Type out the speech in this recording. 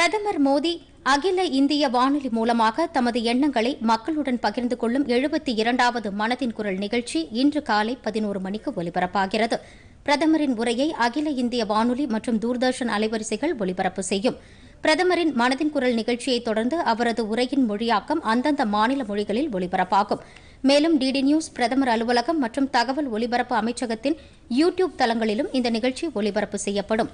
பிரதமர் மோடி அகில இந்திய வானொலி மூலமாக தமது எண்ணங்களை மக்களுடன் பகிர்ந்து கொள்ளும் எழுபத்தி இரண்டாவது மனதின் குரல் நிகழ்ச்சி இன்று காலை பதினோரு மணிக்கு ஒலிபரப்பாகிறது பிரதமரின் உரையை அகில இந்திய வானொலி மற்றும் தூர்தர்ஷன் அலைவரிசைகள் ஒலிபரப்பு செய்யும் பிரதமரின் மனதின் குரல் நிகழ்ச்சியை தொடர்ந்து அவரது உரையின் மொழியாக்கம் அந்தந்த மாநில மொழிகளில் ஒலிபரப்பாகும் மேலும் டிடி நியூஸ் பிரதமர் அலுவலகம் மற்றும் தகவல் ஒலிபரப்பு அமைச்சகத்தின் யூ டியூப் தளங்களிலும் இந்த நிகழ்ச்சி ஒலிபரப்பு செய்யப்படும்